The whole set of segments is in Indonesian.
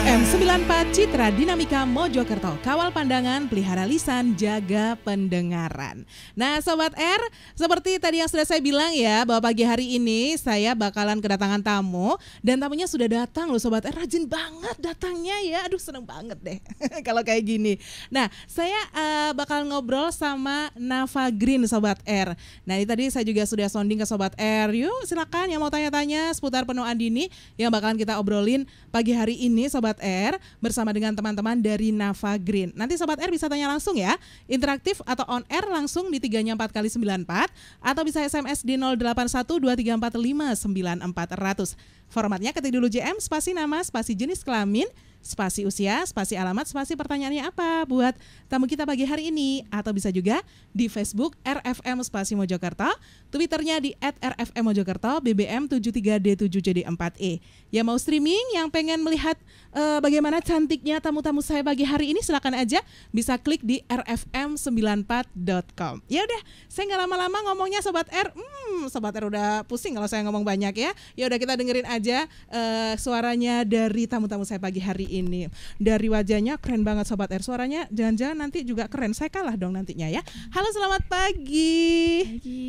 FM 94 Citra Dinamika Mojokerto. Kawal pandangan, pelihara lisan, jaga pendengaran. Nah Sobat R, seperti tadi yang sudah saya bilang ya, bahwa pagi hari ini saya bakalan kedatangan tamu. Dan tamunya sudah datang loh Sobat R, rajin banget datangnya ya. Aduh seneng banget deh kalau kayak gini. Nah saya uh, bakal ngobrol sama Nava Green Sobat R. Nah ini tadi saya juga sudah sounding ke Sobat R. Yuk silakan yang mau tanya-tanya seputar penuaan dini yang bakalan kita obrolin pagi hari ini Sobat Sobat R bersama dengan teman-teman dari Nava Green. Nanti Sobat R bisa tanya langsung ya, interaktif atau on air langsung di tiganya empat kali sembilan empat atau bisa SMS di delapan satu dua tiga empat empat lima sembilan ratus Formatnya ketik dulu JM spasi nama spasi jenis kelamin spasi usia, spasi alamat, spasi pertanyaannya apa buat tamu kita pagi hari ini atau bisa juga di Facebook RFM Spasi Mojokerto, Twitternya di @rfmmojokerto, BBM 73D7JD4E. Yang mau streaming yang pengen melihat uh, bagaimana cantiknya tamu-tamu saya pagi hari ini silakan aja bisa klik di rfm94.com. Ya udah, saya nggak lama-lama ngomongnya sobat R. Hmm, sobat R udah pusing kalau saya ngomong banyak ya. Ya udah kita dengerin aja uh, suaranya dari tamu-tamu saya pagi hari ini. Dari wajahnya keren banget sobat air suaranya jangan-jangan nanti juga keren. Saya kalah dong nantinya ya. Halo selamat pagi. Pagi.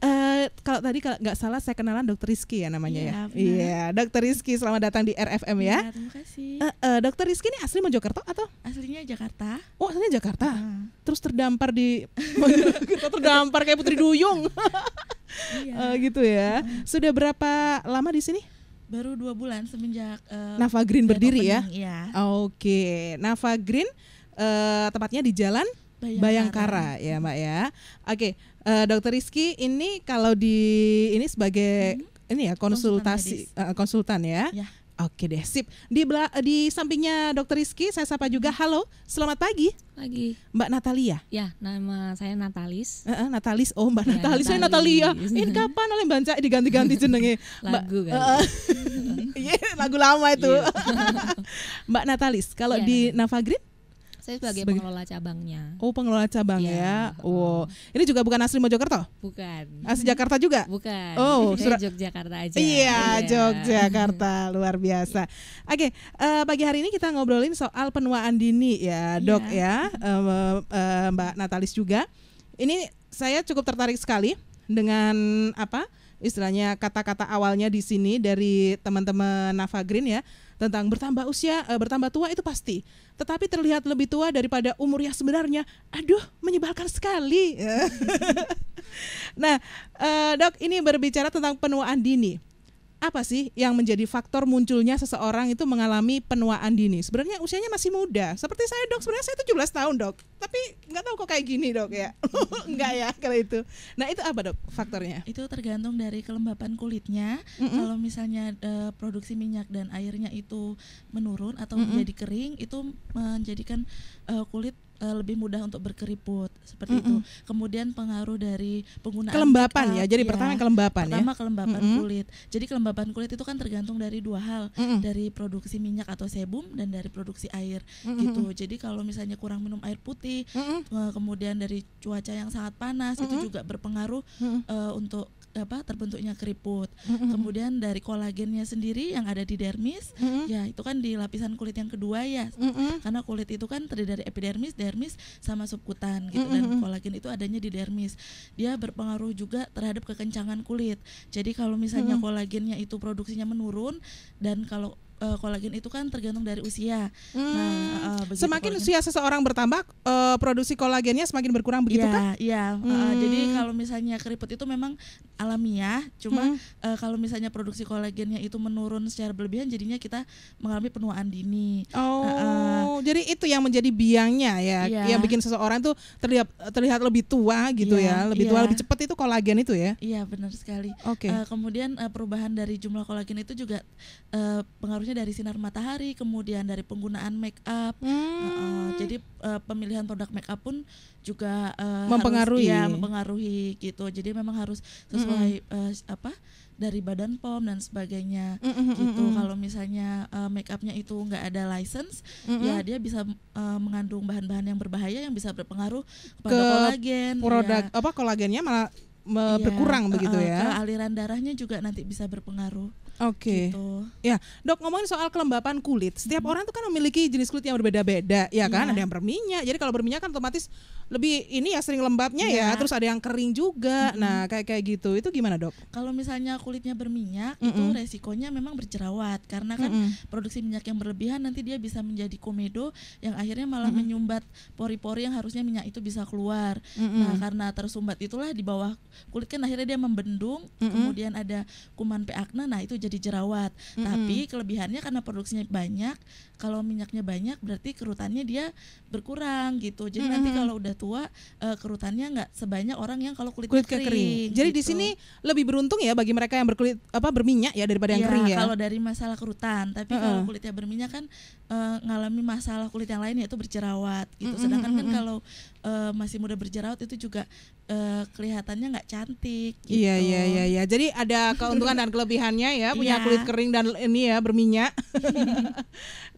Uh, kalau tadi kalau nggak salah saya kenalan Dokter Rizky ya namanya ya. Iya, Ya. Iya, dokter Rizky selamat datang di RFM ya. ya terima kasih. Uh, uh, Dokter Rizky ini asli Mojokerto atau? Aslinya Jakarta. Oh aslinya Jakarta. Uh. Terus terdampar di terdampar kayak Putri Duyung. iya. uh, gitu ya. Sudah berapa lama di sini? Baru dua bulan semenjak uh, Nava Green berdiri ya. ya. Oke, okay. Nava Green uh, tepatnya di Jalan Bayangkara, Bayangkara ya Mbak ya. Oke, okay. uh, eh, Dokter Rizky ini kalau di ini sebagai hmm. ini ya konsultasi konsultan, uh, konsultan ya. ya Oke deh, sip. Di bela di sampingnya Dokter Rizky, saya sapa juga. Halo, selamat pagi. Pagi. Mbak Natalia. Ya, nama saya Natalis. Uh, uh, Natalis. Oh, Mbak ya, Natalis. Saya Natalia. Ini kapan oleh Nca diganti-ganti jenenge? lagu kan. Uh, lagu lama itu. Iya. Mbak Natalis, kalau ya. di Navagrid saya sebagai, sebagai pengelola cabangnya. Oh, pengelola cabang iya, ya. ya. Oh. Ini juga bukan asli Mojokerto? Bukan. Asli Jakarta juga? Bukan. Oh, surat Jogjakarta aja. Iya, yeah. Yogyakarta. Luar biasa. Oke, okay, uh, eh, pagi hari ini kita ngobrolin soal penuaan dini ya, iya. Dok yeah. ya. Uh, uh, Mbak Natalis juga. Ini saya cukup tertarik sekali dengan apa? istilahnya kata-kata awalnya di sini dari teman-teman Nafa Green ya tentang bertambah usia, uh, bertambah tua itu pasti. Tetapi terlihat lebih tua daripada umur yang sebenarnya. Aduh, menyebalkan sekali. nah, uh, dok, ini berbicara tentang penuaan dini apa sih yang menjadi faktor munculnya seseorang itu mengalami penuaan dini? Sebenarnya usianya masih muda. Seperti saya dok, sebenarnya saya 17 tahun dok. Tapi nggak tahu kok kayak gini dok ya. nggak ya kalau itu. Nah itu apa dok faktornya? Itu tergantung dari kelembapan kulitnya. Mm -mm. Kalau misalnya e, produksi minyak dan airnya itu menurun atau mm -mm. menjadi kering, itu menjadikan e, kulit uh, lebih mudah untuk berkeriput seperti mm -mm. itu. Kemudian pengaruh dari penggunaan kelembapan ya. Jadi iya. ya. pertama kelembapan pertama ya. Pertama kelembapan mm -mm. kulit. Jadi kelembapan kulit itu kan tergantung dari dua hal, mm -mm. dari produksi minyak atau sebum dan dari produksi air mm -mm. gitu. Jadi kalau misalnya kurang minum air putih, mm -mm. kemudian dari cuaca yang sangat panas mm -mm. itu juga berpengaruh mm -mm. Uh, untuk apa terbentuknya keriput. Mm-hmm. Kemudian dari kolagennya sendiri yang ada di dermis, mm-hmm. ya itu kan di lapisan kulit yang kedua ya. Mm-hmm. Karena kulit itu kan terdiri dari epidermis, dermis sama subkutan gitu mm-hmm. dan kolagen itu adanya di dermis. Dia berpengaruh juga terhadap kekencangan kulit. Jadi kalau misalnya mm-hmm. kolagennya itu produksinya menurun dan kalau uh, kolagen itu kan tergantung dari usia. Nah, hmm. Nah, uh, semakin kolagen. usia seseorang bertambah, uh, produksi kolagennya semakin berkurang begitu ya, kan? Iya. Hmm. Uh, jadi kalau misalnya keriput itu memang alamiah, cuma hmm. uh, kalau misalnya produksi kolagennya itu menurun secara berlebihan, jadinya kita mengalami penuaan dini. Oh, uh, uh, jadi itu yang menjadi biangnya ya, iya. yang bikin seseorang itu terlihat terlihat lebih tua gitu iya, ya, lebih iya. tua lebih cepat itu kolagen itu ya? Iya benar sekali. Oke. Okay. Uh, kemudian uh, perubahan dari jumlah kolagen itu juga uh, pengaruhnya ini dari sinar matahari, kemudian dari penggunaan make up. Hmm. Uh, uh, jadi uh, pemilihan produk make up pun juga uh, mempengaruhi harus, ya, mempengaruhi gitu. Jadi memang harus sesuai hmm. uh, apa? dari Badan POM dan sebagainya mm -hmm, gitu. Mm -hmm. Kalau misalnya uh, make upnya itu nggak ada license, mm -hmm. ya hmm. dia bisa uh, mengandung bahan-bahan yang berbahaya yang bisa berpengaruh pada Ke kolagen. Iya. Produk ya. apa kolagennya malah iya, berkurang begitu uh, ya. aliran darahnya juga nanti bisa berpengaruh. Oke. Okay. Gitu. Ya, dok ngomongin soal kelembapan kulit. Setiap hmm. orang tuh kan memiliki jenis kulit yang berbeda-beda, ya kan? Yeah. Ada yang berminyak. Jadi kalau berminyak kan otomatis lebih ini ya sering lembabnya yeah. ya. Iya. Terus ada yang kering juga. Hmm. Nah, kayak kayak gitu. Itu gimana, dok? Kalau misalnya kulitnya berminyak, mm itu resikonya memang berjerawat karena kan mm produksi minyak yang berlebihan nanti dia bisa menjadi komedo yang akhirnya malah mm menyumbat pori-pori yang harusnya minyak itu bisa keluar. Mm Nah, karena tersumbat itulah di bawah kulit kan akhirnya dia membendung, mm kemudian ada kuman peakna. Nah, itu jadi jadi jerawat. Mm-hmm. Tapi kelebihannya karena produksinya banyak, kalau minyaknya banyak berarti kerutannya dia berkurang gitu. Jadi mm-hmm. nanti kalau udah tua uh, kerutannya nggak sebanyak orang yang kalau kulit, kulit kering. kering. Jadi gitu. di sini lebih beruntung ya bagi mereka yang berkulit apa berminyak ya daripada yang ya, kering ya. kalau dari masalah kerutan, tapi mm -hmm. kalau kulitnya berminyak kan uh, ngalami masalah kulit yang lain yaitu berjerawat gitu. Mm-hmm. Sedangkan kan kalau uh, masih muda berjerawat itu juga Eh, kelihatannya nggak cantik gitu. Iya iya gitu. iya iya. Jadi ada keuntungan dan kelebihannya ya punya iya. kulit kering dan ini ya berminyak.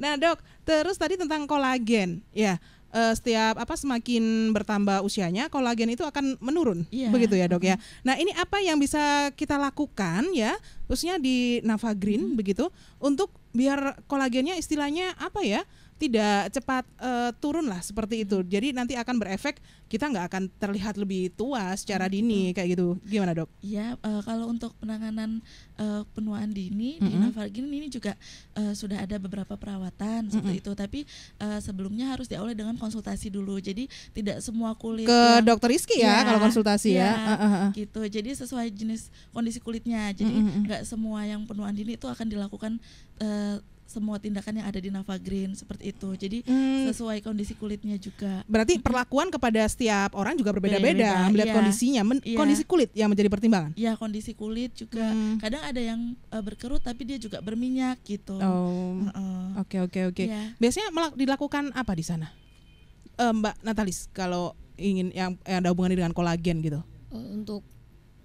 nah, Dok, terus tadi tentang kolagen, ya. Eh, setiap apa semakin bertambah usianya kolagen itu akan menurun iya. begitu ya dok ya. Nah ini apa yang bisa kita lakukan ya khususnya di Nava Green hmm. begitu untuk biar kolagennya istilahnya apa ya tidak cepat uh, turun lah seperti itu. Jadi nanti akan berefek kita nggak akan terlihat lebih tua secara dini hmm. kayak gitu. Gimana dok? Ya uh, kalau untuk penanganan uh, penuaan dini mm-hmm. di Navalgin ini juga uh, sudah ada beberapa perawatan mm-hmm. seperti itu. Tapi uh, sebelumnya harus diawali dengan konsultasi dulu. Jadi tidak semua kulit ke yang, dokter Rizky ya, ya kalau konsultasi ya. ya. Uh, -huh. Gitu. Jadi sesuai jenis kondisi kulitnya. Jadi nggak mm-hmm. semua yang penuaan dini itu akan dilakukan uh, semua tindakan yang ada di Nava Green seperti itu. Jadi hmm. sesuai kondisi kulitnya juga. Berarti perlakuan kepada setiap orang juga berbeda-beda melihat iya. kondisinya, men iya. kondisi kulit yang menjadi pertimbangan. Iya, kondisi kulit juga. Hmm. Kadang ada yang uh, berkerut tapi dia juga berminyak gitu. Oh. Oke, oke, oke. Iya. Biasanya dilakukan apa di sana? Uh, Mbak Natalis kalau ingin yang, yang ada hubungannya dengan kolagen gitu. Oh, untuk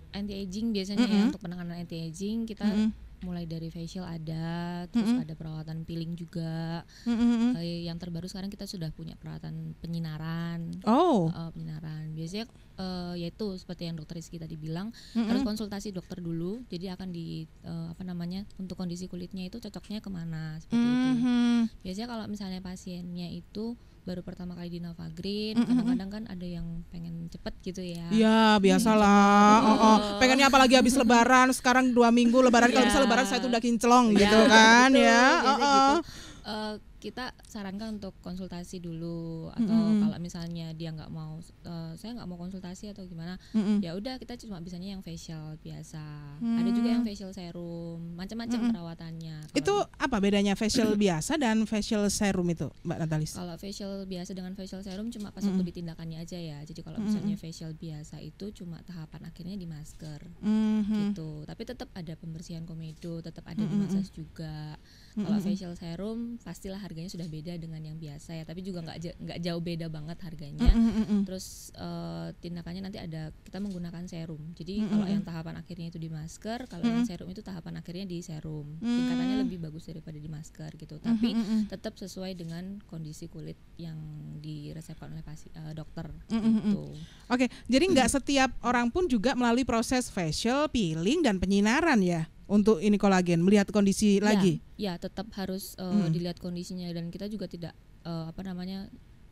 anti aging biasanya mm -hmm. ya untuk penanganan anti aging kita mm -hmm mulai dari facial ada, terus mm -hmm. ada perawatan peeling juga. Mm -hmm. uh, yang terbaru sekarang kita sudah punya peralatan penyinaran. Oh. Uh, penyinaran. Biasanya uh, eh, yaitu seperti yang dokter Rizky tadi bilang, mm -hmm. harus konsultasi dokter dulu. Jadi akan di uh, apa namanya untuk kondisi kulitnya itu cocoknya kemana seperti mm -hmm. itu. Mm-hmm. Biasanya kalau misalnya pasiennya itu baru pertama kali di Nova Green kadang-kadang kan ada yang pengen cepet gitu ya iya biasalah oh, oh. pengennya apalagi habis lebaran sekarang dua minggu lebaran kalau iya. bisa lebaran saya tuh udah kinclong gitu iya, kan ya oh, oh. Gitu. Uh, kita sarankan untuk konsultasi dulu atau mm -hmm. kalau misalnya dia nggak mau uh, saya nggak mau konsultasi atau gimana mm -hmm. ya udah kita cuma bisanya yang facial biasa mm -hmm. ada juga yang facial serum macam-macam mm -hmm. perawatannya kalau itu apa bedanya facial biasa dan facial serum itu mbak Natalis kalau facial biasa dengan facial serum cuma pas mm -hmm. waktu ditindakannya aja ya jadi kalau mm -hmm. misalnya facial biasa itu cuma tahapan akhirnya di masker mm -hmm. gitu tapi tetap ada pembersihan komedo tetap ada mm -hmm. di massage juga kalau mm -hmm. facial serum pastilah harganya sudah beda dengan yang biasa ya tapi juga nggak nggak jauh beda banget harganya mm -hmm. terus uh, tindakannya nanti ada kita menggunakan serum jadi mm -hmm. kalau yang tahapan akhirnya itu di masker kalau mm -hmm. yang serum itu tahapan akhirnya di serum tingkatannya lebih bagus daripada di masker gitu tapi tetap sesuai dengan kondisi kulit yang diresepkan oleh pasi, uh, dokter gitu oke okay, jadi nggak setiap orang pun juga melalui proses facial peeling dan penyinaran ya untuk ini kolagen melihat kondisi ya, lagi ya tetap harus uh, hmm. dilihat kondisinya dan kita juga tidak uh, apa namanya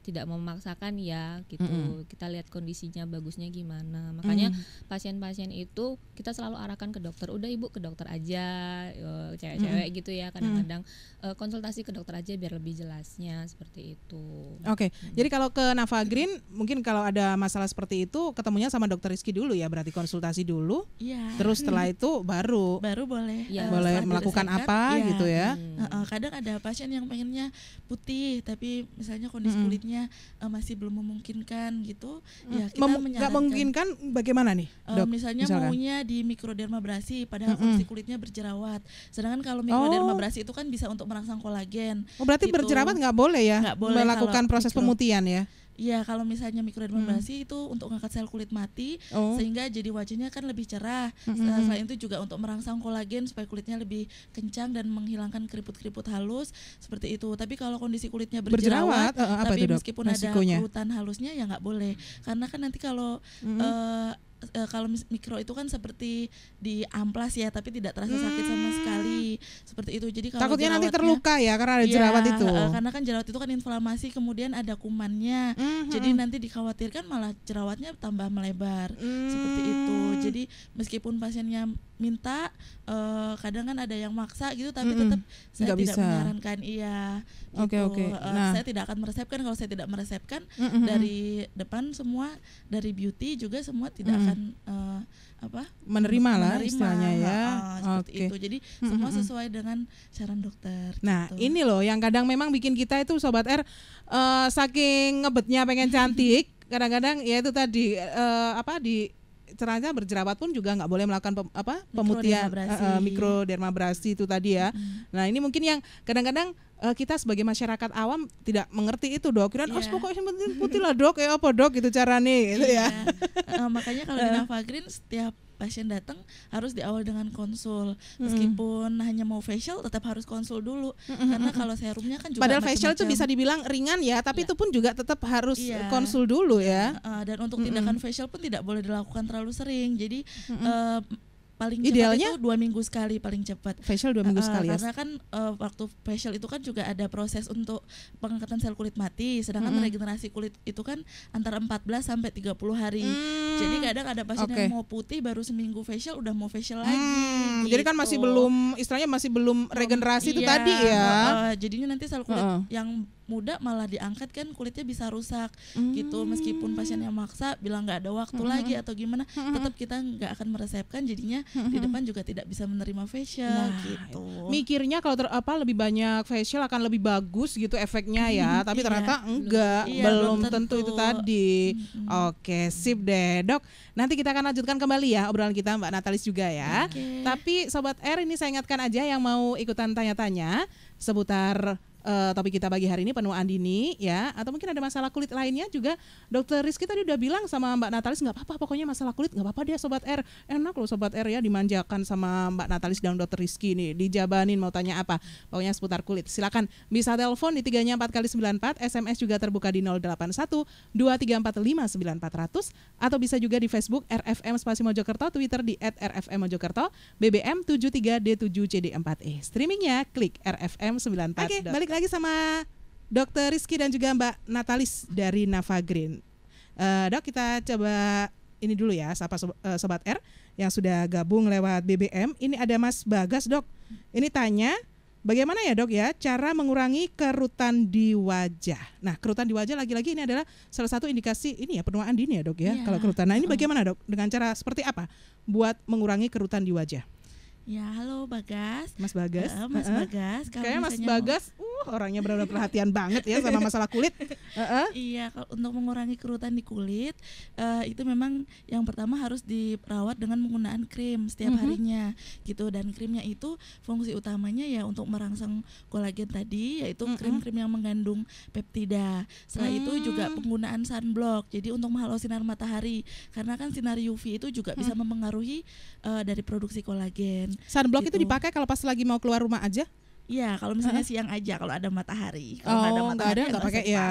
tidak memaksakan ya gitu mm -hmm. kita lihat kondisinya bagusnya gimana makanya mm. pasien-pasien mm itu kita selalu arahkan ke dokter udah ibu ke dokter aja eh, cewek-cewek mm gitu ya kadang-kadang mm konsultasi ke dokter aja biar lebih jelasnya seperti itu oke okay. mm jadi kalau ke Nava Green mungkin kalau ada masalah seperti itu ketemunya sama dokter Rizky dulu ya berarti konsultasi dulu yeah. terus setelah mm itu baru baru boleh ya. Eh, boleh melakukan apa ya. gitu ya hmm. kadang ada pasien yang pengennya putih tapi misalnya kondisi hmm. kulitnya misalnya uh, masih belum memungkinkan gitu hmm. ya kita Mem menyarankan memungkinkan bagaimana nih eh, dok? Uh, misalnya misalkan. maunya di mikrodermabrasi padahal mm -hmm. fungsi kulitnya berjerawat sedangkan kalau mikrodermabrasi oh. itu kan bisa untuk merangsang kolagen oh berarti gitu. berjerawat nggak boleh ya nggak boleh melakukan proses mikro. pemutihan ya Iya, kalau misalnya mikrodermabrasi hmm. itu untuk mengangkat sel kulit mati oh. sehingga jadi wajahnya kan lebih cerah. Hmm, hmm, hmm. Selain itu juga untuk merangsang kolagen supaya kulitnya lebih kencang dan menghilangkan keriput-keriput halus seperti itu. Tapi kalau kondisi kulitnya berjerawat, berjerawat uh, tapi meskipun dok? ada kerutan halusnya ya nggak boleh. Karena kan nanti kalau hmm. uh, e, kalau mikro itu kan seperti di amplas ya tapi tidak terasa sakit sama hmm. sekali seperti itu jadi kalau takutnya nanti terluka ya karena ada iya, jerawat itu e, karena kan jerawat itu kan inflamasi kemudian ada kumannya hmm. jadi hmm. nanti dikhawatirkan malah jerawatnya tambah melebar hmm. seperti itu hmm. jadi meskipun pasiennya minta e, kadang kan ada yang maksa gitu tapi mm tetap saya Nggak tidak bisa. menyarankan iya gitu. okay, okay. Nah. e, saya tidak akan meresepkan kalau saya tidak meresepkan mm -hmm. dari depan semua dari beauty juga semua tidak akan uh, apa menerima lah menerima, istilahnya ya uh, seperti okay. itu jadi hmm semua sesuai dengan saran dokter nah gitu. ini loh yang kadang memang bikin kita itu sobat R uh, saking ngebetnya pengen cantik kadang-kadang ya itu tadi uh, apa di cerahnya berjerawat pun juga nggak boleh melakukan pem, apa pemutihan mikrodermabrasi. Uh, mikro itu tadi ya. Hmm. Nah ini mungkin yang kadang-kadang uh, kita sebagai masyarakat awam tidak mengerti itu dok kira yeah. oh iya. pokoknya penting putih lah dok ya apa dok gitu cara nih gitu yeah. ya uh, makanya kalau di Nava Green setiap pasien datang harus diawal dengan konsul meskipun mm. hanya mau facial tetap harus konsul dulu karena kalau serumnya kan juga padahal facial itu bisa dibilang ringan ya tapi yeah. itu pun juga tetap harus yeah. konsul dulu ya uh, dan untuk tindakan mm facial pun tidak boleh dilakukan terlalu sering jadi mm -mm. uh, paling idealnya itu dua minggu sekali paling cepat facial dua minggu uh, sekali eh, karena kan uh, waktu facial itu kan juga ada proses untuk pengangkatan sel kulit mati sedangkan mm -hmm. regenerasi kulit itu kan antara 14 sampai 30 hari mm. jadi kadang ada pasien okay. yang mau putih baru seminggu facial udah mau facial hmm, lagi gitu. jadi kan masih gitu. belum istilahnya masih belum regenerasi um, itu iya, tadi ya uh, uh, jadinya nanti sel kulit -uh. yang muda malah diangkat kan kulitnya bisa rusak gitu. hmm. gitu meskipun pasiennya maksa bilang nggak ada waktu hmm. lagi atau gimana hmm. tetap kita nggak akan meresepkan jadinya hmm. di depan juga tidak bisa menerima facial nah, gitu mikirnya kalau ter apa lebih banyak facial akan lebih bagus gitu efeknya ya hmm. tapi iya. ternyata enggak iya, belum tentu. tentu itu tadi hmm, hmm. oke sip deh dok nanti kita akan lanjutkan kembali ya obrolan kita mbak Natalis juga ya okay. tapi sobat R ini saya ingatkan aja yang mau ikutan tanya-tanya seputar uh, topik kita pagi hari ini penuaan dini ya atau mungkin ada masalah kulit lainnya juga dokter Rizky tadi udah bilang sama Mbak Natalis nggak apa-apa pokoknya masalah kulit nggak apa-apa dia sobat R enak loh sobat R ya dimanjakan sama Mbak Natalis dan dokter Rizky nih dijabanin mau tanya apa pokoknya seputar kulit silakan bisa telepon di tiganya empat kali sembilan empat SMS juga terbuka di nol delapan satu dua tiga empat lima sembilan empat ratus atau bisa juga di Facebook RFM Spasi Mojokerto Twitter di @RFM Mojokerto BBM tiga d 7 cd empat e streamingnya klik RFM 94 Oke okay, balik lagi sama dokter Rizky dan juga Mbak Natalis dari Nava Green. Uh, dok, kita coba ini dulu ya, sapa eh, sobat R yang sudah gabung lewat BBM. Ini ada Mas Bagas, Dok. Ini tanya, bagaimana ya, Dok ya, cara mengurangi kerutan di wajah. Nah, kerutan di wajah lagi-lagi ini adalah salah satu indikasi ini ya penuaan dini ya, Dok ya. Yeah. Kalau kerutan. Nah, ini bagaimana, Dok? Dengan cara seperti apa buat mengurangi kerutan di wajah? Ya, halo Bagas. Mas Bagas. Uh, Mas uh -uh. Bagas. Kayaknya Mas Bagas, uh orangnya benar-benar perhatian banget ya sama masalah kulit. Uh -uh. Iya, kalau untuk mengurangi kerutan di kulit, uh, itu memang yang pertama harus dirawat dengan menggunakan krim setiap uh mhm. -huh. harinya gitu dan krimnya itu fungsi utamanya ya untuk merangsang kolagen tadi yaitu mhm. krim-krim yang mengandung peptida. Setelah uh-huh. itu juga hmm. penggunaan sunblock. Jadi untuk menghalau sinar matahari karena kan sinar UV itu juga bisa mhm. mempengaruhi uh, eh, dari produksi kolagen Sunblock gitu. itu dipakai kalau pas lagi mau keluar rumah aja? Iya, kalau misalnya huh? siang aja kalau ada matahari. Kalau oh, ada enggak ya pakai ya. Iya.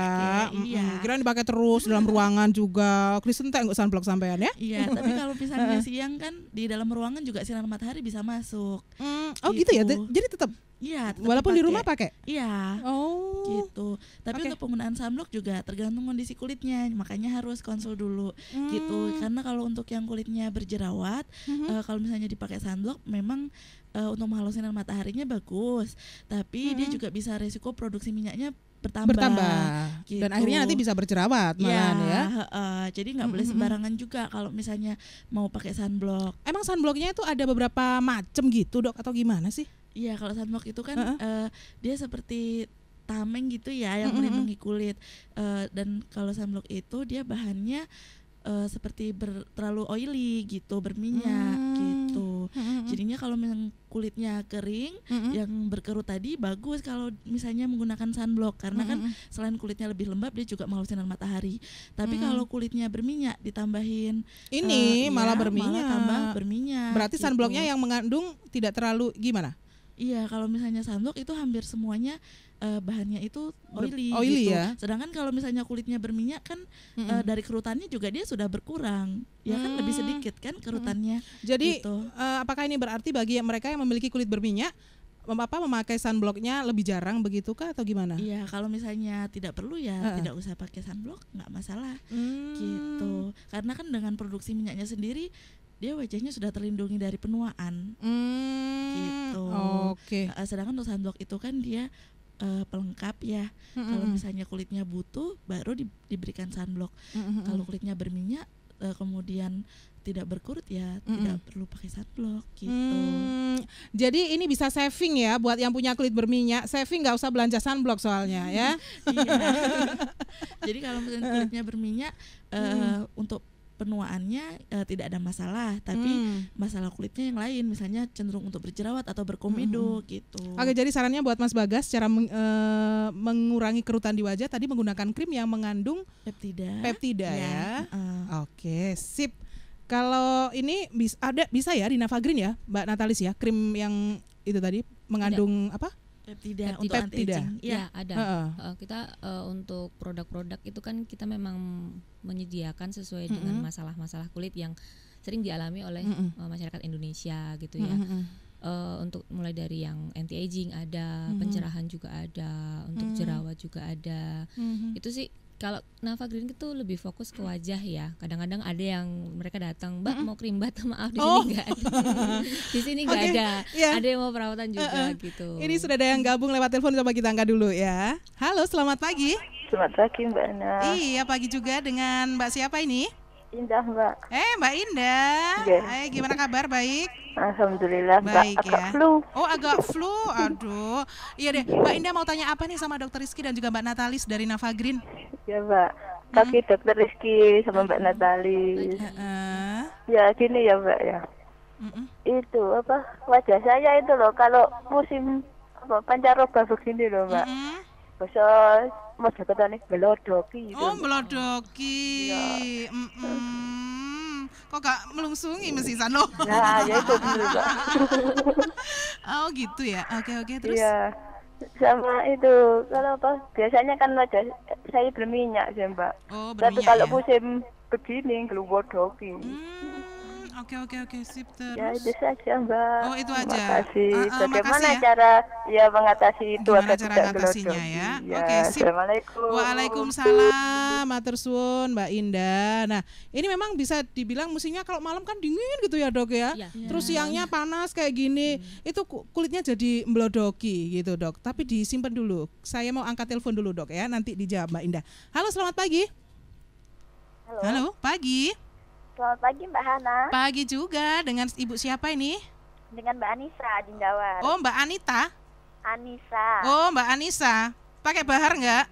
Mm -hmm. Kira dipakai terus dalam ruangan juga. Kristen tak enggak sunblock sampean ya? Iya, tapi kalau misalnya siang kan di dalam ruangan juga sinar matahari bisa masuk. Mm, oh gitu, ya? gitu ya. Jadi tetap Iya, walaupun dipake. di rumah pakai. Iya. Oh. Gitu. Tapi okay. untuk penggunaan sunblock juga tergantung kondisi kulitnya, makanya harus konsul dulu gitu. hmm. gitu. Karena kalau untuk yang kulitnya berjerawat, hmm. uh, kalau misalnya dipakai sunblock memang uh, untuk menghalau sinar mataharinya bagus, tapi hmm. dia juga bisa resiko produksi minyaknya bertambah, bertambah. Gitu. dan akhirnya nanti bisa berjerawat iya, malah, ya, ya. Uh, jadi nggak boleh hmm, hmm, hmm. sembarangan juga kalau misalnya mau pakai sunblock emang sunblocknya itu ada beberapa macam gitu dok atau gimana sih Iya, kalau sunblock itu kan uh huh Uh, dia seperti tameng gitu ya yang melindungi kulit. Uh, dan kalau sunblock itu dia bahannya uh, seperti ber, terlalu oily gitu, berminyak hmm. gitu. Jadinya kalau memang kulitnya kering, hmm. yang berkerut tadi bagus kalau misalnya menggunakan sunblock karena hmm. kan selain kulitnya lebih lembab dia juga mau sinar matahari. Tapi hmm. kalau kulitnya berminyak ditambahin ini uh, malah ya, berminyak. Malah tambah berminyak. Berarti gitu. sunblocknya yang mengandung tidak terlalu gimana? Iya, kalau misalnya sunblock itu hampir semuanya uh, bahannya itu oily, oily gitu. ya. Sedangkan kalau misalnya kulitnya berminyak kan mm -hmm. uh, dari kerutannya juga dia sudah berkurang. Ya -hmm. kan lebih hmm. sedikit kan kerutannya. Mm -hmm. Jadi gitu. uh, apakah ini berarti bagi mereka yang memiliki kulit berminyak apa memakai sunblocknya lebih jarang begitu kah atau gimana? Iya kalau misalnya tidak perlu ya uh tidak usah pakai sunblock nggak masalah hmm. gitu karena kan dengan produksi minyaknya sendiri dia wajahnya sudah terlindungi dari penuaan mm, gitu hmm, oke okay. uh, sedangkan untuk sunblock itu kan dia uh, pelengkap ya mm -hmm. kalau hmm, hmm. misalnya kulitnya butuh baru di, diberikan sunblock mm -hmm. kalau kulitnya berminyak uh, kemudian tidak berkurut ya mm -hmm. tidak perlu pakai sunblock gitu. Mm, jadi ini bisa saving ya buat yang punya kulit berminyak, saving nggak usah belanja sunblock soalnya ya. Iya. jadi kalau misalnya kulitnya berminyak uh, mm. untuk penuaannya e, tidak ada masalah, tapi hmm. masalah kulitnya yang lain, misalnya cenderung untuk berjerawat atau berkomedo hmm. gitu. Oke, jadi sarannya buat Mas Bagas cara meng, e, mengurangi kerutan di wajah tadi menggunakan krim yang mengandung peptida. Peptida iya, ya. ya. Uh. Oke, sip. Kalau ini bisa ada bisa ya di Nava ya, Mbak Natalis ya, krim yang itu tadi mengandung Tidak. apa? peptida untuk peptida. anti aging. Ya, ya ada. Uh -uh. Uh, kita uh, untuk produk-produk itu kan kita memang menyediakan sesuai mm -hmm. dengan masalah-masalah kulit yang sering dialami oleh mm -hmm. uh, masyarakat Indonesia gitu ya. Mm -hmm. Uh, untuk mulai dari yang anti aging ada, mm -hmm. pencerahan juga ada, untuk mm -hmm. jerawat juga ada. Mm -hmm. Itu sih kalau Nava Green itu lebih fokus ke wajah ya. Kadang-kadang ada yang mereka datang, "Mbak, mau krim bat maaf di sini enggak oh. di sini enggak okay. ada. Yeah. Ada yang mau perawatan juga uh -uh. gitu. Ini sudah ada yang gabung lewat telepon coba kita angkat dulu ya. Halo, selamat pagi. Selamat pagi, Mbak Ana. Iya, pagi juga dengan Mbak siapa ini? Indah, Mbak. Eh, Mbak Indah. Yeah. Eh, gimana kabar? Baik? Alhamdulillah, Mbak. Baik, agak ya. flu. Oh, agak flu. Aduh. Iya deh. Mbak Indah mau tanya apa nih sama Dokter Rizky dan juga Mbak Natalis dari Nava Green? Ya, Mbak. Tapi hmm. Dokter Rizky sama Mbak Natalis. Uh. Ya, gini ya, Mbak ya. Mm Itu apa? Wajah saya itu loh kalau musim apa pancaroba begini loh, Mbak. Mm basa mas jabatan melodoki gitu. oh melodoki ya. kok gak melungsungi mesisan lo nah ya itu oh gitu ya oke oke terus ya sama itu kalau apa biasanya kan wajah saya berminyak sih mbak oh, berminyak, tapi kalau ya? musim begini keluar doking hmm. Oke oke oke sip ya, terus. Ya itu saja Mbak. Oh itu aja. Terima ah, ah, Bagaimana ya. cara ya mengatasi itu Gimana cara mengatasinya ya? ya? Oke sip. Waalaikumsalam. Matur suwun Mbak Indah. Nah ini memang bisa dibilang musimnya kalau malam kan dingin gitu ya dok ya. ya. Terus iya. siangnya panas kayak gini hmm. itu kulitnya jadi melodoki gitu dok. Tapi disimpan dulu. Saya mau angkat telepon dulu dok ya. Nanti dijawab Mbak Indah. Halo selamat pagi. Halo, Halo pagi. Selamat pagi Mbak Hana. Pagi juga dengan Ibu siapa ini? Dengan Mbak Anissa Jindawar. Oh Mbak Anita? Anissa. Oh Mbak Anissa, pakai bahar nggak?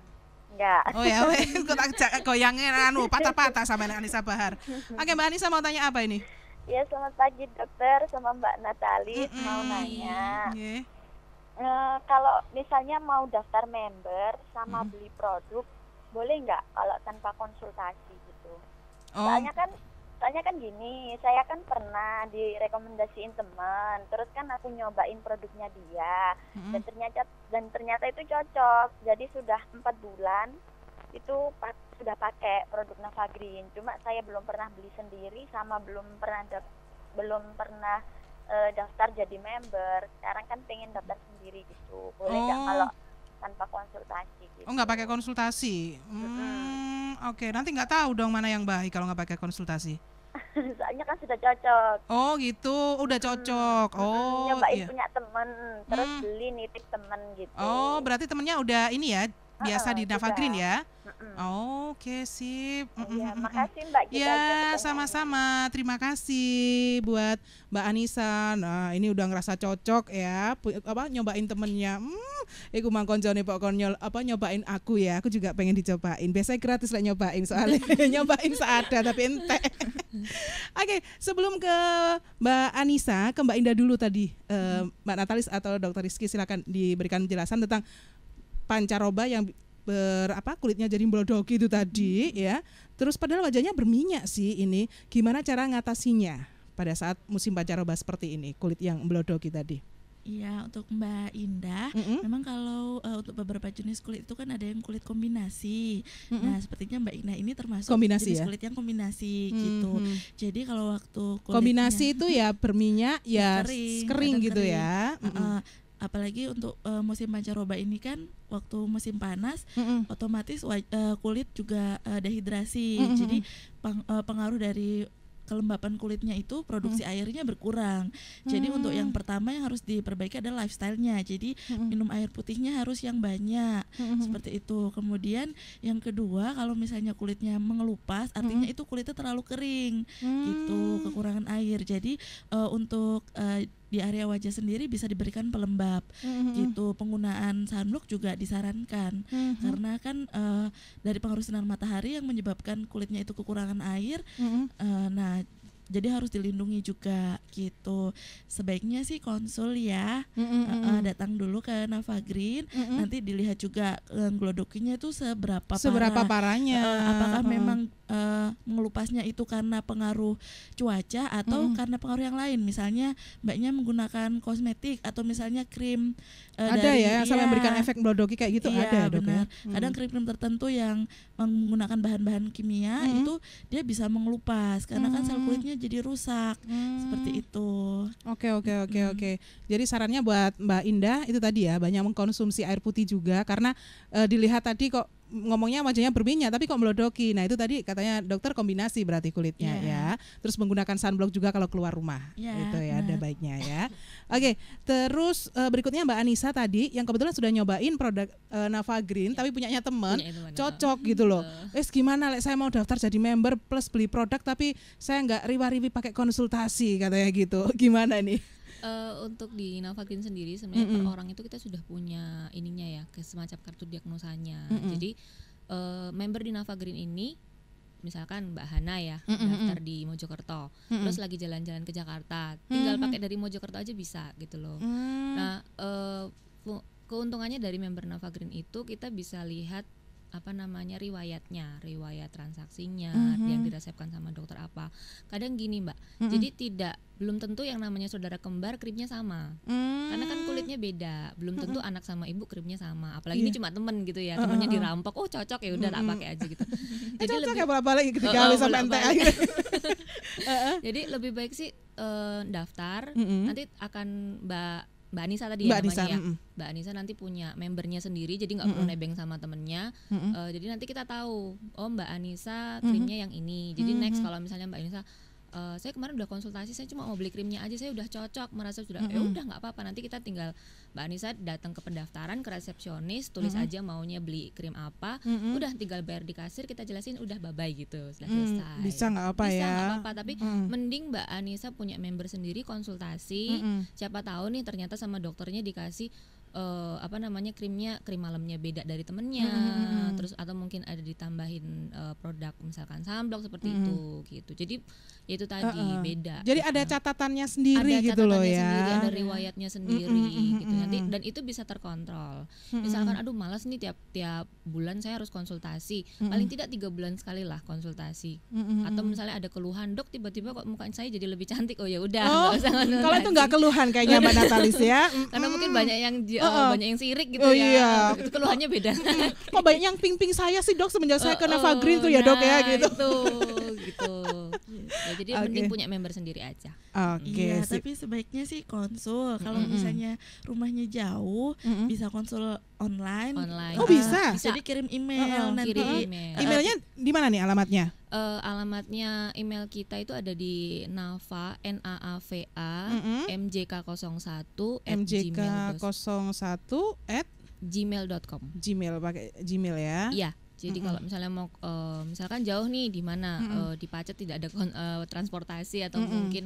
Enggak. Oh ya, kok gue tak goyangin anu patah-patah sama Anissa Bahar. Oke Mbak Anissa mau tanya apa ini? Ya selamat pagi dokter sama Mbak Natali mm -mm. mau nanya. Yeah. Eh, e, kalau misalnya mau daftar member sama mm. beli produk boleh nggak kalau tanpa konsultasi gitu? Oh. Soalnya kan soalnya kan gini saya kan pernah direkomendasiin teman terus kan aku nyobain produknya dia hmm dan ternyata dan ternyata itu cocok jadi sudah empat bulan itu pak, sudah pakai produk Green. cuma saya belum pernah beli sendiri sama belum pernah da belum pernah e, daftar jadi member sekarang kan pengen daftar sendiri gitu boleh nggak oh. kalau tanpa konsultasi gitu. Oh nggak pakai konsultasi? Hmm, hmm. Oke, nanti nggak tahu dong mana yang baik kalau nggak pakai konsultasi. soalnya kan sudah cocok oh gitu udah hmm. cocok hmm. oh nyobain iya. punya temen terus hmm. beli nitip temen gitu oh berarti temennya udah ini ya biasa di Nava sudah. Green ya. Oh, Oke okay, sip. Ya, makasih Mbak. Ya sama-sama. Terima kasih buat Mbak Anissa. Nah, ini udah ngerasa cocok ya. Apa nyobain temennya. Hmm, iku mangkon jone pokon nyol apa nyobain aku ya. Aku juga pengen dicobain. Biasanya gratis lah nyobain soalnya. nyobain seada tapi ente. Oke, okay, sebelum ke Mbak Anissa, ke Mbak Indah dulu tadi. hmm. Mbak Natalis atau Dokter Rizky silakan diberikan penjelasan tentang pancaroba yang ber apa kulitnya jadi blodok itu tadi hmm. ya. Terus padahal wajahnya berminyak sih ini. Gimana cara ngatasinya pada saat musim pancaroba seperti ini kulit yang doki tadi? Iya untuk Mbak Indah, mm -hmm. memang kalau uh, untuk beberapa jenis kulit itu kan ada yang kulit kombinasi. Mm -hmm. Nah sepertinya Mbak Indah ini termasuk kombinasi jenis ya? kulit yang kombinasi mm -hmm. gitu. Mm-hmm. Jadi kalau waktu kombinasi itu ya berminyak ya, ya kering, kering gitu ya. kering. ya. Mm -hmm. uh, apalagi untuk uh, musim pancaroba ini kan waktu musim panas mm -hmm. otomatis uh, kulit juga uh, dehidrasi mm -hmm. jadi peng uh, pengaruh dari kelembapan kulitnya itu produksi hmm. airnya berkurang. Jadi hmm. untuk yang mm. pertama yang harus diperbaiki adalah lifestylenya nya Jadi hmm. minum air putihnya harus yang banyak. Hmm. Seperti itu. Kemudian yang kedua kalau misalnya kulitnya mengelupas artinya hmm. itu kulitnya terlalu kering. Hmm. Gitu, mm. kekurangan air. Jadi uh, untuk uh, di area wajah sendiri bisa diberikan pelembab mm-hmm. gitu penggunaan sunblock juga disarankan mm-hmm. karena kan uh, dari pengaruh sinar matahari yang menyebabkan kulitnya itu kekurangan air mm-hmm. uh, nah jadi harus dilindungi juga gitu sebaiknya sih konsul ya mm hmm Uh, datang dulu ke Nava Green mm hmm nanti dilihat juga uh, eh, glodokinya itu seberapa seberapa parah. parahnya uh, apakah uh-huh. memang uh, eh, mengelupasnya itu karena pengaruh cuaca atau mm. karena pengaruh yang lain misalnya mbaknya menggunakan kosmetik atau misalnya krim uh, ada dari, ya yang iya, memberikan efek blodoki kayak gitu iya, ada ya, dok benar. ya kadang krim-krim tertentu yang menggunakan bahan-bahan kimia mm. itu dia bisa mengelupas karena mm. kan sel kulitnya jadi rusak mm. seperti itu oke oke oke okay, oke jadi sarannya buat mbak Indah itu tadi ya banyak mengkonsumsi air putih juga karena uh, dilihat tadi kok ngomongnya wajahnya berminyak tapi kok melodoki. Nah, itu tadi katanya dokter kombinasi berarti kulitnya yeah. ya. Terus menggunakan sunblock juga kalau keluar rumah. Yeah, itu ya ada baiknya ya. Oke, okay, terus uh, berikutnya Mbak Anissa tadi yang kebetulan sudah nyobain produk uh, Nava Green yeah. tapi punyanya temen Punya cocok gitu loh. Es gimana like, saya mau daftar jadi member plus beli produk tapi saya nggak riwa-riwi pakai konsultasi katanya gitu. Gimana nih? uh, untuk di Novakin sendiri sebenarnya mm -hmm. per orang itu kita sudah punya ininya ya, ke semacam kartu diagnosanya. Mm -hmm. Jadi uh, member di Nova Green ini misalkan Mbak Hana ya mm -hmm. daftar di Mojokerto, mm -hmm. terus lagi jalan-jalan ke Jakarta, tinggal mm -hmm. pakai dari Mojokerto aja bisa gitu loh. Mm. Nah, uh, keuntungannya dari member Nova Green itu kita bisa lihat apa namanya riwayatnya, riwayat transaksinya mm -hmm. yang diresepkan sama dokter apa. Kadang gini mbak, mm -hmm. jadi tidak belum tentu yang namanya saudara kembar krimnya sama, mm -hmm. karena kan kulitnya beda. Belum tentu mm -hmm. anak sama ibu krimnya sama. Apalagi yeah. ini cuma temen gitu ya, temennya dirampok, oh cocok ya udah mm -hmm. tak mhm. pakai aja gitu. jadi eh, lebih ya bolak balik ketika oh, jadi lebih baik sih uh, daftar, mm -hmm. nanti akan mbak Mbak Anissa tadi ya Mbak ya Anissa, namanya ya. Mm. Mbak Anissa nanti punya membernya sendiri jadi nggak mm perlu nebeng sama temennya. Mm uh, jadi nanti kita tahu oh Mbak Anissa timnya mm yang ini. Jadi mm next kalau misalnya Mbak Anissa uh, saya kemarin udah konsultasi saya cuma mau beli krimnya aja saya udah cocok merasa sudah mm -hmm. ya udah nggak apa-apa nanti kita tinggal mbak Anissa datang ke pendaftaran ke resepsionis tulis mm -hmm. aja maunya beli krim apa mm -hmm. udah tinggal bayar di kasir kita jelasin udah bye bye gitu sudah mm, selesai bisa nggak apa bisa ya bisa nggak apa-apa tapi mm. mending mbak Anissa punya member sendiri konsultasi mm -hmm. siapa tahu nih ternyata sama dokternya dikasih uh, apa namanya krimnya krim malamnya beda dari temennya mm-hmm. terus atau mungkin ada ditambahin uh, produk misalkan sunblock seperti mm-hmm. itu gitu jadi itu tadi uh -uh. beda. Jadi gitu. ada catatannya sendiri ada gitu loh ya. Sendiri, ada riwayatnya sendiri mm -mm, gitu mm -mm. nanti dan itu bisa terkontrol. Mm Misalkan aduh malas nih tiap tiap bulan saya harus konsultasi. Mm Paling tidak tiga bulan sekali lah konsultasi. Mm -mm. Atau misalnya ada keluhan dok tiba-tiba kok muka saya jadi lebih cantik oh ya udah. Oh, kalau itu nggak keluhan kayaknya mbak Natalis ya. Karena mungkin banyak yang uh -uh. banyak yang sirik gitu oh, ya. Iya. Itu keluhannya beda. Kok banyak yang ping-ping saya sih dok semenjak saya kena green tuh ya dok ya nah, gitu. Itu, gitu Ya, jadi okay. mending punya member sendiri aja. Oke. Okay, iya, tapi sebaiknya sih konsul. Kalau mm -hmm. misalnya rumahnya jauh, mm -hmm. bisa konsul online. Online. Oh, bisa. Uh, bisa. Jadi kirim email oh, oh. nanti. Kirim email. Emailnya di mana nih alamatnya? Uh, alamatnya email kita itu ada di nava n a a v a mm -hmm. mjk01 mjk01 at gmail.com. Gmail pakai Gmail ya? Iya. Jadi mm -hmm. kalau misalnya mau uh, misalkan jauh nih di mana mm -hmm. uh, di Pacet tidak ada uh, transportasi atau mm -hmm. mungkin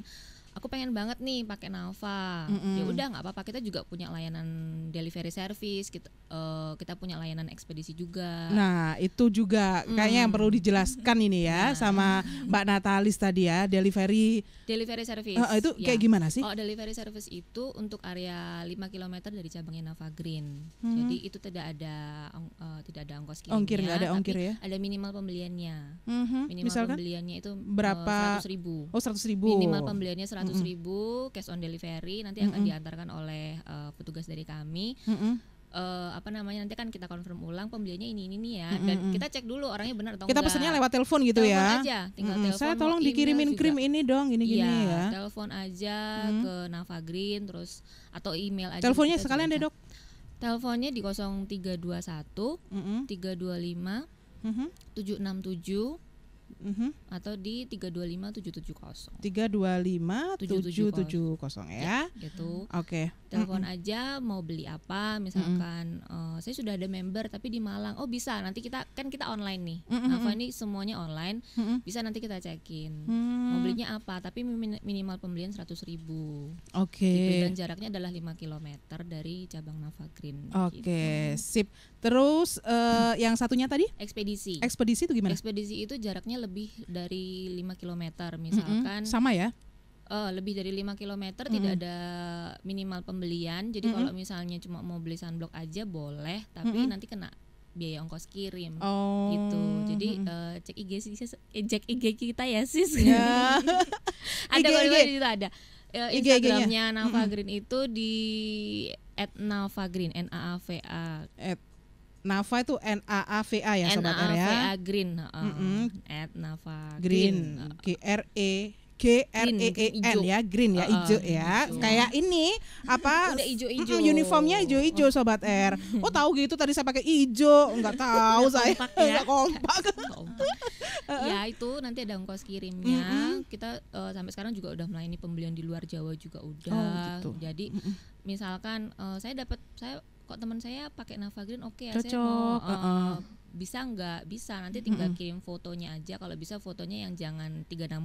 aku pengen banget nih pakai Nava. Mm -hmm. Ya udah nggak apa-apa kita juga punya layanan delivery service kita uh, eh, kita punya layanan ekspedisi juga. Nah, itu juga mm. kayaknya yang perlu mm. dijelaskan ini ya nah. sama Mbak Natalis tadi ya, delivery delivery service. Uh, itu kayak ya. gimana sih? Oh, delivery service itu untuk area 5 km dari cabangnya Nava Green. Mm -hmm. Jadi itu tidak ada uh, tidak ada ongkos kirimnya. Ongkir nggak ada ongkir ya. Ada minimal pembeliannya. Mm -hmm. Minimal Misalkan? pembeliannya itu eh, berapa? Uh, ribu. Oh, seratus ribu. Minimal pembeliannya 100 seratus ribu cash on delivery nanti akan diantarkan oleh uh, petugas dari kami uh, apa namanya nanti kan kita konfirm ulang pembeliannya ini ini nih ya mm-hmm. dan kita cek dulu orangnya benar atau kita enggak. pesannya lewat telepon gitu ya. telepon ya aja mm-hmm. telepon saya tolong dikirimin juga. krim ini dong ini gini ya, ya. telepon aja mm-hmm. ke Nava Green terus atau email aja teleponnya gitu, sekalian deh dok teleponnya di 0321 mm-hmm. 325 mm-hmm. 767 mm -hmm. atau di 325770. 325770 ya. ya gitu. Oke. Okay. Telepon mm -hmm. aja mau beli apa misalkan mm -hmm. uh, saya sudah ada member tapi di Malang. Oh, bisa. Nanti kita kan kita online nih. Mm -hmm. Nah, apa ini semuanya online. Mm -hmm. Bisa nanti kita cekin. Mm -hmm. Mau belinya apa? Tapi minimal pembelian ribu Oke. Okay. Gitu. Dan jaraknya adalah 5 km dari cabang Nava Green. Oke, okay. gitu. sip. Terus uh, hmm. yang satunya tadi? Ekspedisi. Ekspedisi itu gimana? Ekspedisi itu jaraknya lebih lebih dari 5 km misalkan. Mm -hmm. Sama ya? Uh, lebih dari 5 km mm -hmm. tidak ada minimal pembelian. Jadi mm -hmm. kalau misalnya cuma mau beli sunblock aja boleh, tapi mm -hmm. nanti kena biaya ongkos kirim oh. gitu. Jadi hmm. uh, cek IG sis, eh, cek IG kita ya sis. Yeah. ada kalau itu ada. Uh, Instagramnya Nava Green itu di at Nava Green N A A V A at Nava itu N A A V A ya sobat R ya. N A V A Green. Uh, mm At Nava Green. K G R E G R E E N ya green ya hijau ya kayak ini apa Udah ijo, ijo. Mm, uniformnya hijau hijau sobat R oh tahu gitu tadi saya pakai hijau nggak tahu saya kompak ya. nggak kompak ya itu nanti ada ongkos kirimnya mm kita eh, sampai sekarang juga udah melayani pembelian di luar Jawa juga oh, udah gitu. jadi misalkan eh, saya dapat saya kok teman saya pakai Nava Green oke okay, ya Cocok, saya mau uh, uh. bisa enggak? bisa nanti tinggal mm -hmm. kirim fotonya aja kalau bisa fotonya yang jangan 360 mm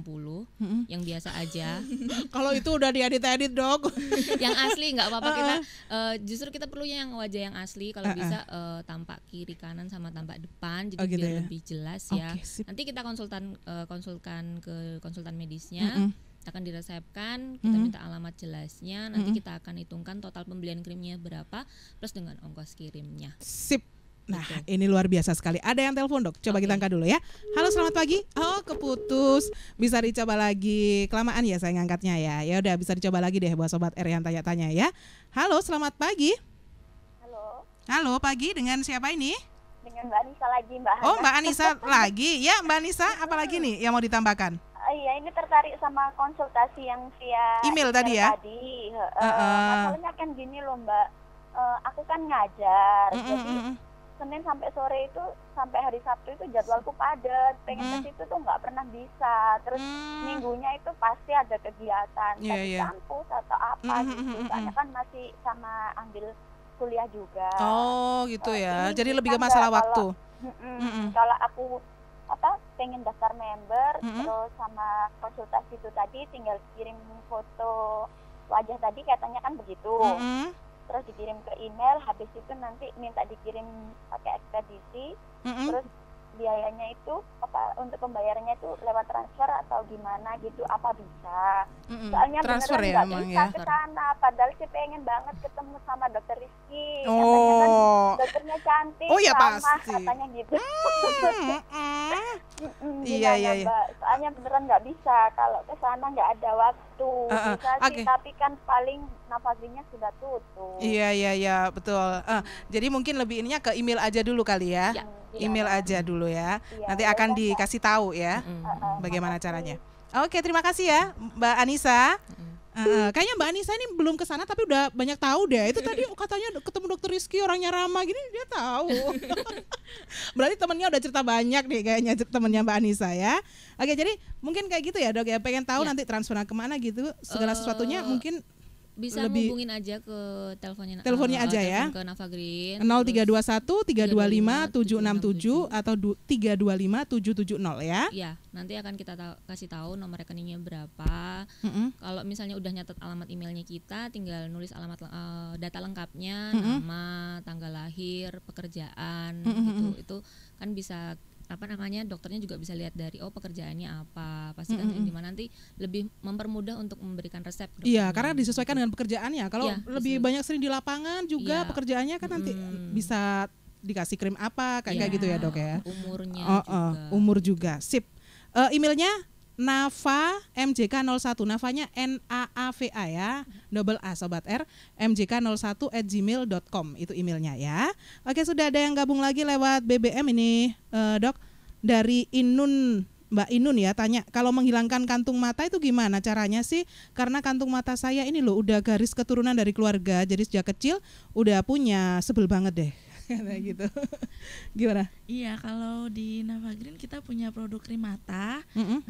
-hmm. yang biasa aja kalau itu udah diedit-edit dong. yang asli enggak apa-apa uh, uh. kita uh, justru kita perlu yang wajah yang asli kalau uh, uh. bisa uh, tampak kiri kanan sama tampak depan jadi oh, gitu biar ya? lebih jelas ya sip. nanti kita konsultan uh, konsulkan ke konsultan medisnya mm -hmm akan diresepkan, kita mm-hmm. minta alamat jelasnya, nanti mm-hmm. kita akan hitungkan total pembelian krimnya berapa plus dengan ongkos kirimnya. Sip. Nah, gitu. ini luar biasa sekali. Ada yang telepon, Dok. Coba okay. kita angkat dulu ya. Halo, selamat pagi. Oh, keputus. Bisa dicoba lagi. Kelamaan ya saya ngangkatnya ya. Ya udah bisa dicoba lagi deh buat sobat R yang tanya-tanya ya. Halo, selamat pagi. Halo. Halo, pagi dengan siapa ini? Dengan Mbak Anissa lagi, Mbak. Oh, Mbak Anissa lagi. Ya, Mbak Anissa, lagi nih yang mau ditambahkan? iya ini tertarik sama konsultasi yang via email tadi ya. Tadi. Uh, uh, uh. Masalahnya kan gini loh Mbak, uh, aku kan ngajar, mm -mm, jadi Senin sampai sore itu sampai hari Sabtu itu jadwalku padat, pengen mm. ke situ tuh nggak pernah bisa. Terus mm. minggunya itu pasti ada kegiatan, yeah, tapi yeah. kampus atau apa mm -hmm, gitu. Soalnya kan masih sama ambil kuliah juga. Oh gitu nah, ya. jadi lebih ke kan masalah waktu. Kalau, mm -mm. kalau aku pengen daftar member mm -hmm. terus sama konsultasi itu tadi tinggal kirim foto wajah tadi katanya kan begitu mm -hmm. terus dikirim ke email habis itu nanti minta dikirim pakai ekspedisi mm -hmm. terus biayanya itu apa untuk pembayarannya itu lewat transfer atau gimana gitu apa bisa mm-hmm. soalnya transfer beneran ya nggak ya, bisa ya. ke sana padahal sih pengen banget ketemu sama dokter Rizky kan oh dokternya cantik oh iya, sama, pasti katanya gitu mm iya iya soalnya beneran nggak bisa kalau ke sana nggak ada waktu gitu uh, uh, bisa okay. sih tapi kan paling navigasinya sudah tutup iya iya iya betul uh, jadi mungkin lebih ininya ke email aja dulu kali ya, yeah. Iya. email yeah. aja dulu ya, yeah, nanti akan yeah, dikasih tahu ya uh, uh, bagaimana caranya Oke, terima kasih ya Mbak Anissa. Uh, kayaknya Mbak Anissa ini belum ke sana tapi udah banyak tahu deh. Itu tadi katanya ketemu dokter Rizky orangnya ramah gini dia tahu. Berarti temennya udah cerita banyak nih kayaknya temennya Mbak Anissa ya. Oke jadi mungkin kayak gitu ya dok ya pengen tahu ya. nanti transfer kemana gitu segala uh, sesuatunya mungkin bisa lebih hubungin aja ke teleponnya teleponnya eh, aja ya ke Nafa Green 0321 325 767 atau 325 770 ya ya nanti akan kita ta kasih tahu nomor rekeningnya berapa mm -hmm. kalau misalnya udah nyatet alamat emailnya kita tinggal nulis alamat uh, data lengkapnya mm -hmm. nama tanggal lahir pekerjaan mm -hmm. gitu itu kan bisa apa namanya dokternya juga bisa lihat dari oh pekerjaannya apa pasti kan mm -hmm. gimana nanti lebih mempermudah untuk memberikan resep iya karena disesuaikan gitu. dengan pekerjaannya kalau ya, lebih betul. banyak sering di lapangan juga ya. pekerjaannya kan nanti hmm. bisa dikasih krim apa kayak ya, gitu ya dok ya umurnya oh, oh, juga. umur juga sip uh, emailnya Nava MJK 01 Navanya N A A V A ya double A sobat R MJK 01 at gmail.com itu emailnya ya oke sudah ada yang gabung lagi lewat BBM ini uh, dok dari Inun Mbak Inun ya tanya kalau menghilangkan kantung mata itu gimana caranya sih karena kantung mata saya ini loh udah garis keturunan dari keluarga jadi sejak kecil udah punya sebel banget deh nah gitu gimana iya kalau di Nava Green kita punya produk krim mata mm -hmm.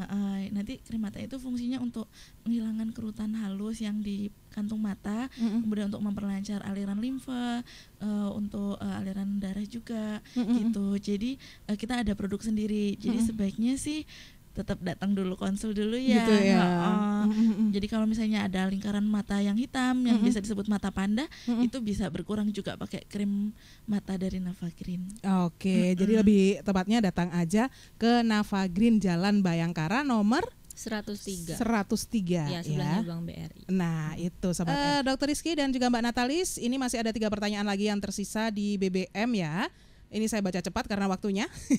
nanti krim mata itu fungsinya untuk menghilangkan kerutan halus yang di kantung mata mm -hmm. kemudian untuk memperlancar aliran limfa uh, untuk uh, aliran darah juga mm -hmm. gitu jadi uh, kita ada produk sendiri jadi mm -hmm. sebaiknya sih tetap datang dulu konsul dulu ya. Gitu ya. Oh, mm-hmm. Jadi kalau misalnya ada lingkaran mata yang hitam yang mm-hmm. bisa disebut mata panda, mm-hmm. itu bisa berkurang juga pakai krim mata dari Nava Green. Oke, okay, mm-hmm. jadi lebih tepatnya datang aja ke Nava Green Jalan Bayangkara nomor 103. 103. Iya, ya, sebelahnya ya. Bank BRI. Nah, itu sahabat. Uh, eh, Dokter Rizky dan juga Mbak Natalis, ini masih ada tiga pertanyaan lagi yang tersisa di BBM ya. Ini saya baca cepat karena waktunya.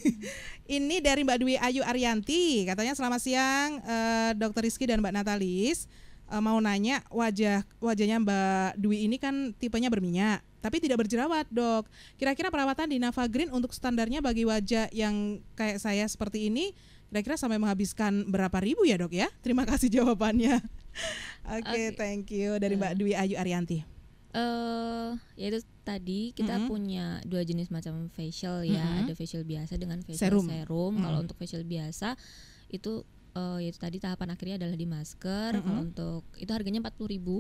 ini dari Mbak Dwi Ayu Arianti, katanya selamat siang uh, Dokter Rizky dan Mbak Natalis. Uh, mau nanya wajah wajahnya Mbak Dwi ini kan tipenya berminyak, tapi tidak berjerawat, Dok. Kira-kira perawatan di Nava Green untuk standarnya bagi wajah yang kayak saya seperti ini kira-kira sampai menghabiskan berapa ribu ya, Dok ya? Terima kasih jawabannya. Oke, okay, okay, thank you dari Mbak nah. Dwi Ayu Arianti uh, eh, yaitu tadi kita mm -hmm. punya dua jenis macam facial ya mm -hmm. ada facial biasa dengan facial serum, serum. Mm -hmm. kalau untuk facial biasa itu uh, eh, yaitu tadi tahapan akhirnya adalah di masker mm -hmm. kalau untuk itu harganya empat puluh ribu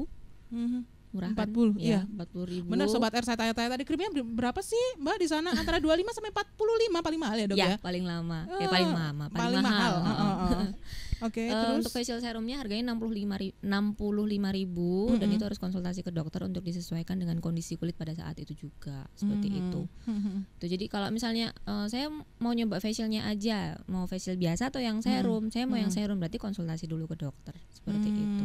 mm -hmm. murah empat puluh ya iya. empat puluh ribu benar sobat R saya tanya-tanya tadi krimnya berapa sih mbak di sana antara dua lima sampai empat puluh lima paling mahal ya dok ya, ya? paling lama uh, ya paling lama paling, paling mahal, mahal. uh, uh. Oke, okay, uh, eh, untuk facial serumnya harganya 65 ri 65 ribu mm -hmm. dan itu harus konsultasi ke dokter untuk disesuaikan dengan kondisi kulit pada saat itu juga seperti mm -hmm. itu. Mm -hmm. Tuh, jadi kalau misalnya uh, saya mau nyoba facialnya aja, mau facial biasa atau yang serum, mm -hmm. saya mau mm -hmm. yang serum berarti konsultasi dulu ke dokter seperti mm -hmm. itu.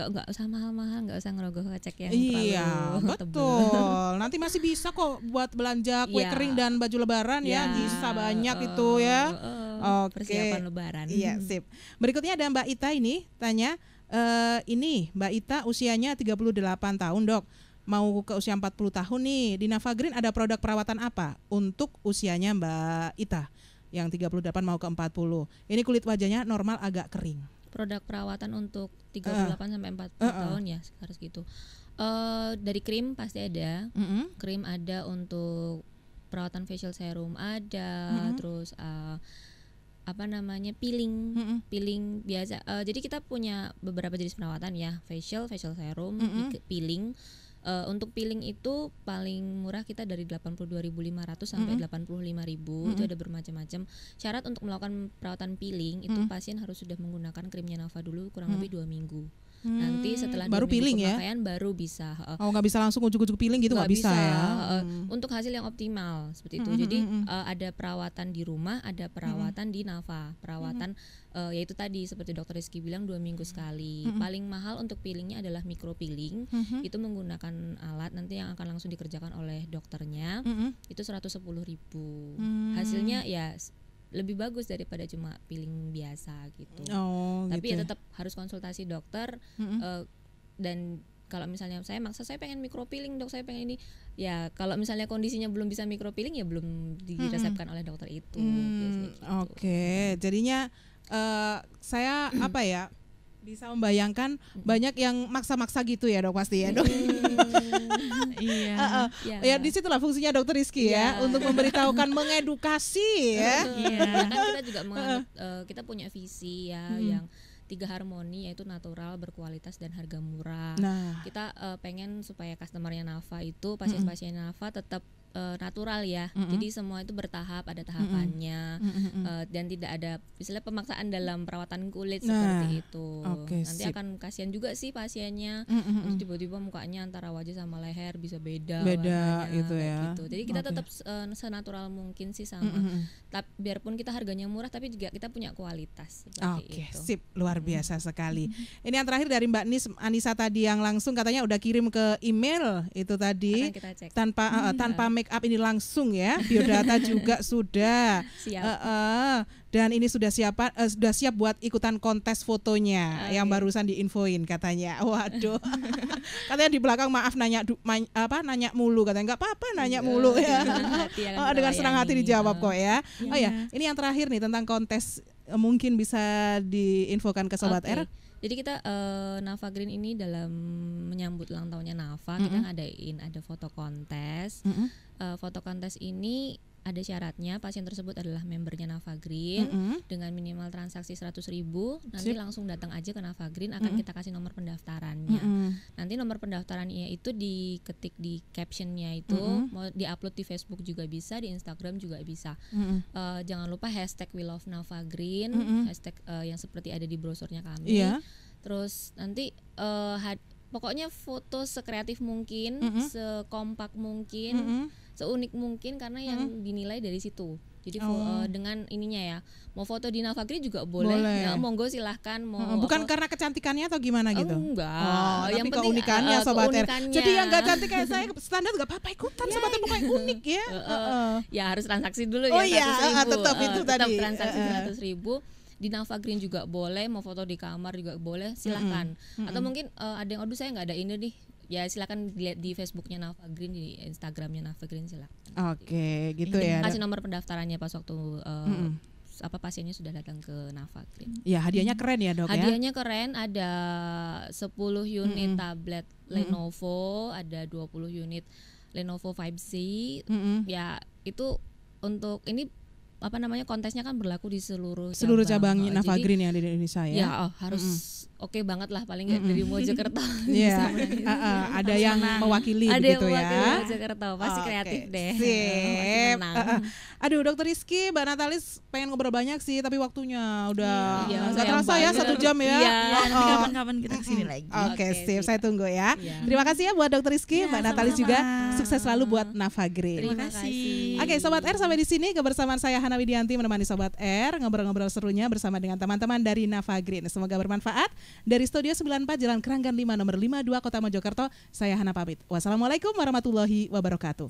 Gak nggak usah mahal-mahal, nggak usah ngerogoh kocek yang iya, terlalu betul. Nanti masih bisa kok buat belanja iya. kue yeah. kering dan baju lebaran yeah. ya, iya. bisa banyak uh, itu eh, ya. Uh, uh okay. persiapan lebaran. Iya, hmm. sip. Berikutnya ada Mbak Ita ini tanya eh ini Mbak Ita usianya 38 tahun, Dok. Mau ke usia 40 tahun nih. Di Nava Green ada produk perawatan apa untuk usianya Mbak Ita yang 38 mau ke 40. Ini kulit wajahnya normal agak kering. Produk perawatan untuk 38 uh, sampai 40 uh, uh. tahun ya harus gitu. Uh, dari krim pasti ada. Mm -hmm. Krim ada untuk perawatan facial serum ada, mm -hmm. terus uh, apa namanya peeling mm -mm. peeling biasa uh, jadi kita punya beberapa jenis perawatan ya facial facial serum mm -mm. peeling uh, untuk peeling itu paling murah kita dari 82.500 sampai mm -mm. 85.000 mm -mm. itu ada bermacam-macam syarat untuk melakukan perawatan peeling itu mm -mm. pasien harus sudah menggunakan krimnya Nava dulu kurang mm -mm. lebih dua minggu Hmm, Nanti setelah baru piling ya. Pemakaian baru bisa. Uh, oh, nggak bisa langsung ujuk-ujuk piling gitu nggak bisa, ya. Uh, hmm. Untuk hasil yang optimal seperti itu. Hmm, hmm Jadi hmm, uh, ada perawatan di rumah, ada hmm, perawatan hmm. di Nafa, perawatan hmm. uh, eh, yaitu tadi seperti dokter Rizky bilang dua minggu sekali. Hmm. Paling mahal untuk pilingnya adalah micro piling Hmm. Itu menggunakan alat nanti yang akan langsung dikerjakan oleh dokternya. Hmm. Itu 110.000. Hmm. Hasilnya ya lebih bagus daripada cuma peeling biasa gitu. Oh, Tapi ya gitu ya, tetap harus konsultasi dokter mm -hmm. uh, dan kalau misalnya saya maksa saya pengen mikro peeling dok saya pengen ini ya kalau misalnya kondisinya belum bisa mikro peeling ya belum diresepkan -hmm. oleh dokter itu. Mm, gitu. Oke, okay. jadinya uh, saya apa ya bisa membayangkan banyak yang maksa-maksa gitu ya dok pasti ya dok. Hmm. Iya. iya. Ya di fungsinya dokter Rizky ya iya. untuk memberitahukan mengedukasi ya. Iya. Kan kita juga eh, kita punya visi ya hmm. yang tiga harmoni yaitu natural, berkualitas dan harga murah. Nah. Kita uh, pengen supaya customernya Nafa itu pasien-pasien Nafa tetap Eh, natural ya. Mm -hmm. Jadi semua itu bertahap, ada tahapannya mm -hmm. uh, dan tidak ada misalnya pemaksaan dalam perawatan kulit nah, seperti itu. Okay, Nanti sip. akan kasihan juga sih pasiennya. Mm -hmm. tiba-tiba mukanya antara wajah sama leher bisa beda. Beda warnanya, itu ya. Gitu. Jadi kita okay. tetap uh, senatural mungkin sih sama. Mm -hmm. Tapi biarpun kita harganya murah tapi juga kita punya kualitas Oke, okay, itu. sip. Luar biasa mm -hmm. sekali. Mm -hmm. Ini yang terakhir dari Mbak Nis Anissa tadi yang langsung katanya udah kirim ke email itu tadi. Tanpa tanpa iya make up ini langsung ya. Biodata juga sudah. Siap. Uh, uh, dan ini sudah siapa uh, sudah siap buat ikutan kontes fotonya okay. yang barusan diinfoin katanya. Waduh. katanya di belakang maaf nanya du, man, apa nanya mulu katanya nggak apa-apa nanya iya. mulu ya. oh, dengan senang hati dijawab oh. kok ya. Iya. Oh ya, ini yang terakhir nih tentang kontes eh, mungkin bisa diinfokan ke sobat okay. R jadi kita uh, Nava Green ini dalam menyambut ulang tahunnya Nava mm -hmm. kita ngadain ada foto kontes. Mm -hmm. uh, foto kontes ini ada syaratnya pasien tersebut adalah membernya Nava Green mm -hmm. dengan minimal transaksi 100 ribu nanti Sip. langsung datang aja ke Nava Green akan mm -hmm. kita kasih nomor pendaftarannya mm -hmm. nanti nomor pendaftarannya itu diketik di captionnya itu mm -hmm. mau diupload di Facebook juga bisa di Instagram juga bisa mm -hmm. uh, jangan lupa hashtag We Love Nava Green mm -hmm. hashtag uh, yang seperti ada di brosurnya kami yeah. terus nanti uh, pokoknya foto sekreatif mungkin mm -hmm. sekompak mungkin mm -hmm seunik mungkin karena yang hmm. dinilai dari situ. Jadi oh. uh, dengan ininya ya, mau foto di Fakri juga boleh. boleh. Ya, monggo silahkan. Mau bukan apa, karena kecantikannya atau gimana gitu? Oh, enggak. Oh, yang tapi penting, keunikannya uh, sobat keunikannya. Jadi yang enggak cantik kayak saya standar enggak apa-apa ikutan sobat sobat pokoknya unik ya. Uh, uh, Ya harus transaksi dulu oh, ya. Oh iya, uh, tetap itu uh, tetap tadi. transaksi seratus uh, ribu di Nava Green juga boleh, mau foto di kamar juga boleh, silahkan. Mm -hmm. Atau mungkin uh, ada yang aduh saya nggak ada ini nih, ya silakan dilihat di Facebooknya Nafa Green di Instagramnya Nafa Green silakan. Oke, okay, gitu ya. Kasih nomor pendaftarannya pas waktu uh, mm -mm. apa pasiennya sudah datang ke Nafa Green. Ya hadiahnya keren ya dok hadiahnya ya. Hadiahnya keren ada 10 unit mm -mm. tablet mm -mm. Lenovo, ada 20 unit Lenovo 5C. Mm -mm. Ya itu untuk ini apa namanya kontesnya kan berlaku di seluruh seluruh cabang, cabang oh, Nafa Green yang di Indonesia ya. Ya oh, harus mm -mm oke okay banget lah paling nggak mm -hmm. dari Mojokerto yeah. bisa Uh, uh, ada pasti yang menang. mewakili ada gitu yang mewakili ya. Mojokerto pasti oh, kreatif deh. Sip. uh, Aduh Dokter Rizky, Mbak Natalis pengen ngobrol banyak sih tapi waktunya udah iya, iya terasa ya satu jam ya. Iya. iya oh. Kapan-kapan kita kesini lagi. Oke okay, okay, sip, saya tunggu ya. Iya. Terima kasih ya buat Dokter Rizky, Mbak Natalis juga sukses selalu buat Green. Terima kasih. Oke Sobat R sampai di sini kebersamaan saya Hana Widianti menemani Sobat R ngobrol-ngobrol serunya bersama dengan teman-teman dari Green Semoga bermanfaat. Dari Studio 94 Jalan Keranggan 5 nomor 52 Kota Mojokerto, saya Hana pamit. Wassalamualaikum warahmatullahi wabarakatuh.